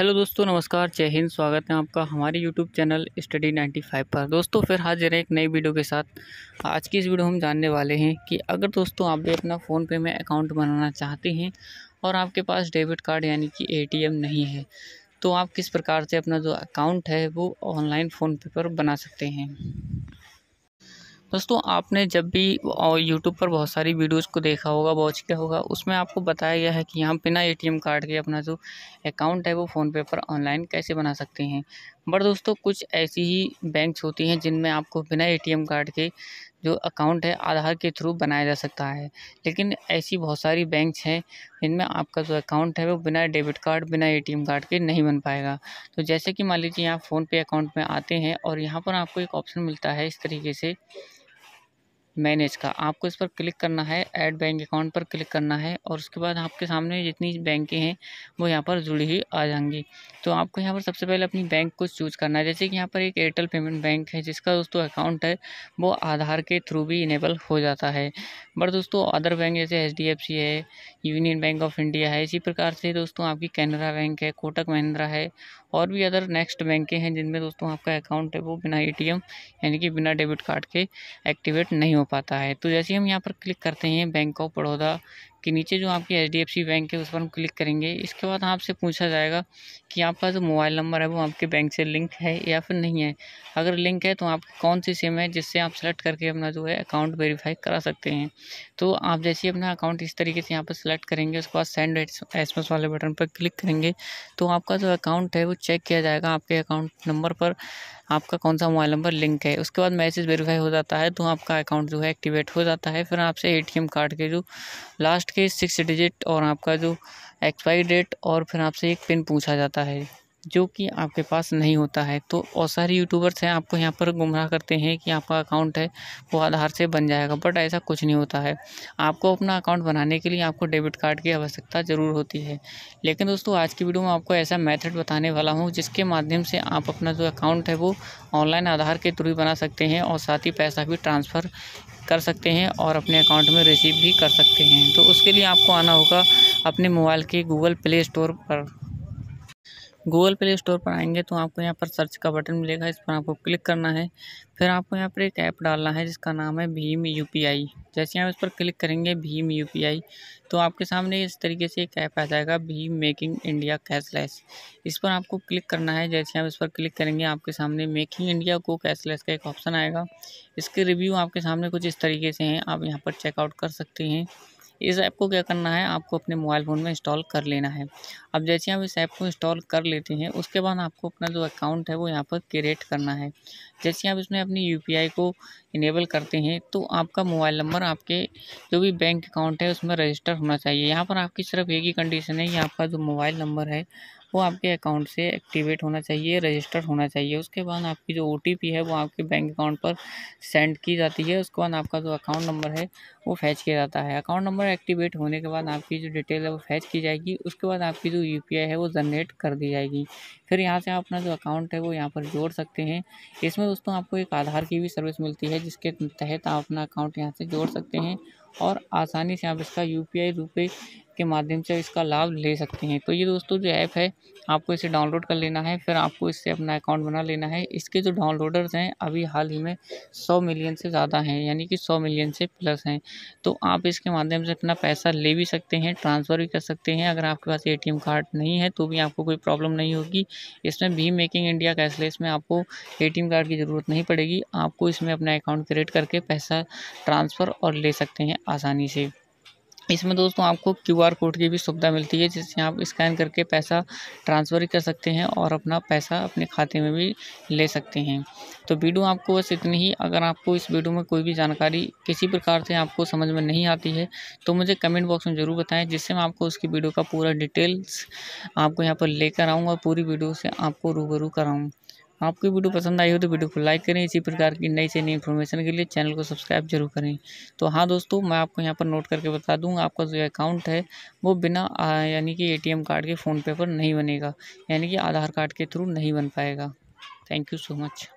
hello दोस्तों नमस्कार जय हिंद स्वागत है आपका हमारे यूट्यूब चैनल स्टडी 95 पर दोस्तों फिर हाजिर हैं एक नई वीडियो के साथ आज की इस वीडियो हम जानने वाले हैं कि अगर दोस्तों आप भी अपना फ़ोन पे में अकाउंट बनाना चाहते हैं और आपके पास डेबिट कार्ड यानी कि एटीएम नहीं है तो आप किस प्रकार से अपना जो अकाउंट है वो ऑनलाइन फ़ोनपे पर बना सकते हैं दोस्तों आपने जब भी यूट्यूब पर बहुत सारी वीडियोस को देखा होगा वॉच किया होगा उसमें आपको बताया गया है कि हम बिना एटीएम कार्ड के अपना जो अकाउंट है वो फ़ोनपे पर ऑनलाइन कैसे बना सकते हैं बट दोस्तों कुछ ऐसी ही बैंक्स होती हैं जिनमें आपको बिना एटीएम कार्ड के जो अकाउंट है आधार के थ्रू बनाया जा सकता है लेकिन ऐसी बहुत सारी बैंक्स हैं जिनमें आपका जो अकाउंट है वो बिना डेबिट कार्ड बिना एटीएम कार्ड के नहीं बन पाएगा तो जैसे कि मान लीजिए यहाँ फ़ोनपे अकाउंट में आते हैं और यहाँ पर आपको एक ऑप्शन मिलता है इस तरीके से मैनेज का आपको इस पर क्लिक करना है ऐड बैंक अकाउंट पर क्लिक करना है और उसके बाद आपके सामने जितनी बैंकें हैं वो यहाँ पर जुड़ी हुई आ जाएंगी तो आपको यहाँ पर सबसे पहले अपनी बैंक को चूज करना है जैसे कि यहाँ पर एक एयरटेल पेमेंट बैंक है जिसका दोस्तों अकाउंट है वो आधार के थ्रू भी इनेबल हो जाता है बट दोस्तों अदर बैंक जैसे एच है यूनियन बैंक ऑफ इंडिया है इसी प्रकार से दोस्तों आपकी कैनरा बैंक है कोटक महिंद्रा है और भी अदर नेक्स्ट बैंकें हैं जिनमें दोस्तों आपका अकाउंट है वो बिना ए यानी कि बिना डेबिट कार्ड के एक्टिवेट नहीं हो पाता है तो जैसे हम यहाँ पर क्लिक करते हैं बैंक ऑफ बड़ौदा कि नीचे जो आपकी एच डी बैंक है उस पर हम क्लिक करेंगे इसके बाद आपसे पूछा जाएगा कि आपका जो मोबाइल नंबर है वो आपके बैंक से लिंक है या फिर नहीं है अगर लिंक है तो आप कौन सी सिम है जिससे आप सेलेक्ट करके अपना जो है अकाउंट वेरीफाई करा सकते हैं तो आप जैसे ही अपना अकाउंट इस तरीके से यहाँ पर सेलेक्ट करेंगे उसके बाद सेंड एस वाले बटन पर क्लिक करेंगे तो आपका जो अकाउंट है वो चेक किया जाएगा आपके अकाउंट नंबर पर आपका कौन सा मोबाइल नंबर लिंक है उसके बाद मैसेज वेरीफाई हो जाता है तो आपका अकाउंट जो है एक्टिवेट हो जाता है फिर आपसे एटीएम कार्ड के जो लास्ट के सिक्स डिजिट और आपका जो एक्सपायरी डेट और फिर आपसे एक पिन पूछा जाता है जो कि आपके पास नहीं होता है तो और सारे यूट्यूबर्स हैं आपको यहाँ पर गुमराह करते हैं कि आपका अकाउंट है वो आधार से बन जाएगा बट ऐसा कुछ नहीं होता है आपको अपना अकाउंट बनाने के लिए आपको डेबिट कार्ड की आवश्यकता ज़रूर होती है लेकिन दोस्तों आज की वीडियो में आपको ऐसा मैथड बताने वाला हूँ जिसके माध्यम से आप अपना जो अकाउंट है वो ऑनलाइन आधार के थ्रू बना सकते हैं और साथ ही पैसा भी ट्रांसफ़र कर सकते हैं और अपने अकाउंट में रिसीव भी कर सकते हैं तो उसके लिए आपको आना होगा अपने मोबाइल के गूगल प्ले स्टोर पर गूगल प्ले स्टोर पर आएंगे तो आपको यहाँ पर सर्च का बटन मिलेगा इस पर आपको क्लिक करना है फिर आपको यहाँ पर एक ऐप डालना है जिसका नाम है भीम यूपीआई जैसे आप इस पर क्लिक करेंगे भीम यूपीआई तो आपके सामने इस तरीके से एक ऐप आ जाएगा भीम मेकिंग इंडिया कैशलेस इस पर आपको क्लिक करना है जैसे आप इस पर क्लिक करेंगे आपके सामने मेकिंग इंडिया को कैशलेस का एक ऑप्शन आएगा इसके रिव्यू आपके सामने कुछ इस तरीके से हैं आप यहाँ पर चेकआउट कर सकते हैं इस ऐप को क्या करना है आपको अपने मोबाइल फ़ोन में इंस्टॉल कर लेना है अब जैसे आप इस ऐप को इंस्टॉल कर लेते हैं उसके बाद आपको अपना जो अकाउंट है वो यहाँ पर क्रिएट करना है जैसे आप इसमें अपनी यू को इनेबल करते हैं तो आपका मोबाइल नंबर आपके जो भी बैंक अकाउंट है उसमें रजिस्टर होना चाहिए यहाँ पर आपकी सिर्फ एक ही कंडीशन है कि आपका जो मोबाइल नंबर है वो आपके अकाउंट से एक्टिवेट होना चाहिए रजिस्टर होना चाहिए उसके बाद आपकी जो ओ है वो आपके बैंक अकाउंट पर सेंड की जाती है उसके बाद आपका जो अकाउंट नंबर है वो फैच किया जाता है अकाउंट नंबर एक्टिवेट होने के बाद आपकी जो डिटेल है वो फैच की जाएगी उसके बाद आपकी जो यू है वो जनरेट कर दी जाएगी फिर यहाँ से आप अपना जो अकाउंट है वो यहाँ पर जोड़ सकते हैं इसमें दोस्तों आपको एक आधार की भी सर्विस मिलती है जिसके तहत आप अपना अकाउंट यहाँ से जोड़ सकते हैं और आसानी से आप इसका यू पी आई के माध्यम से इसका लाभ ले सकते हैं तो ये दोस्तों जो ऐप है आपको इसे डाउनलोड कर लेना है फिर आपको इससे अपना अकाउंट बना लेना है इसके जो डाउनलोडर्स हैं अभी हाल ही में सौ मिलियन से ज़्यादा हैं यानी कि सौ मिलियन से प्लस हैं तो आप इसके माध्यम से अपना पैसा ले भी सकते हैं ट्रांसफ़र भी कर सकते हैं अगर आपके पास ए कार्ड नहीं है तो भी आपको कोई प्रॉब्लम नहीं होगी इसमें भी मेकिंग इंडिया कैशलेस में आपको ए कार्ड की ज़रूरत नहीं पड़ेगी आपको इसमें अपना अकाउंट क्रिएट करके पैसा ट्रांसफ़र और ले सकते हैं आसानी से इसमें दोस्तों आपको क्यू आर कोड की भी सुविधा मिलती है जिससे आप स्कैन करके पैसा ट्रांसफ़र कर सकते हैं और अपना पैसा अपने खाते में भी ले सकते हैं तो वीडियो आपको बस इतनी ही अगर आपको इस वीडियो में कोई भी जानकारी किसी प्रकार से आपको समझ में नहीं आती है तो मुझे कमेंट बॉक्स में ज़रूर बताएं जिससे मैं आपको उसकी वीडियो का पूरा डिटेल्स आपको यहाँ पर लेकर आऊँगा पूरी वीडियो से आपको रूबरू कराऊँ आपको वीडियो पसंद आई हो तो वीडियो को लाइक करें इसी प्रकार की नई से नई इन्फॉर्मेशन के लिए चैनल को सब्सक्राइब जरूर करें तो हाँ दोस्तों मैं आपको यहाँ पर नोट करके बता दूँ आपका जो अकाउंट है वो बिना यानी कि एटीएम कार्ड के फ़ोनपे पर नहीं बनेगा यानी कि आधार कार्ड के थ्रू नहीं बन पाएगा थैंक यू सो मच